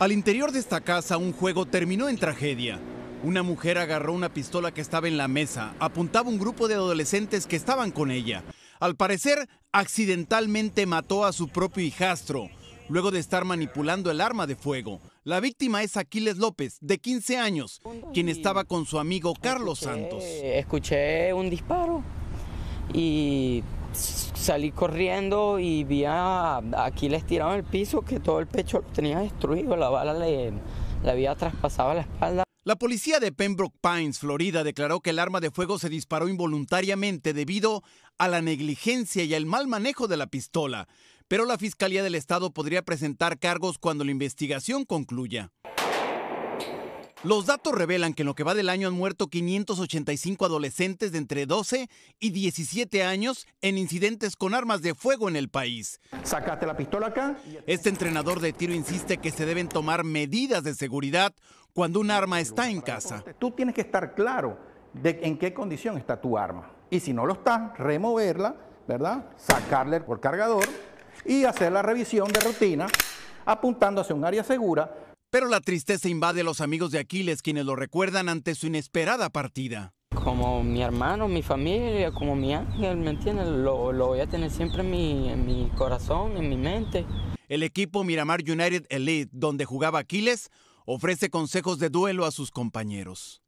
Al interior de esta casa, un juego terminó en tragedia. Una mujer agarró una pistola que estaba en la mesa, apuntaba un grupo de adolescentes que estaban con ella. Al parecer, accidentalmente mató a su propio hijastro, luego de estar manipulando el arma de fuego. La víctima es Aquiles López, de 15 años, quien estaba con su amigo Carlos Santos. Escuché un disparo y salí corriendo y vi a, Aquiles tirado en el piso, que todo el pecho lo tenía destruido, la bala le, le había traspasado la espalda. La policía de Pembroke Pines, Florida, declaró que el arma de fuego se disparó involuntariamente debido a la negligencia y al mal manejo de la pistola, pero la Fiscalía del Estado podría presentar cargos cuando la investigación concluya. Los datos revelan que en lo que va del año han muerto 585 adolescentes de entre 12 y 17 años en incidentes con armas de fuego en el país. Sacaste la pistola acá. Este entrenador de tiro insiste que se deben tomar medidas de seguridad cuando un arma está en casa. Tú tienes que estar claro de en qué condición está tu arma. Y si no lo está, removerla, ¿verdad? Sacarle por cargador y hacer la revisión de rutina apuntando hacia un área segura pero la tristeza invade a los amigos de Aquiles, quienes lo recuerdan ante su inesperada partida. Como mi hermano, mi familia, como mi ángel, ¿me entiendes? Lo, voy a tener siempre en mi corazón, en mi mente. El equipo Miramar United Elite, donde jugaba Aquiles, ofrece consejos de duelo a sus compañeros.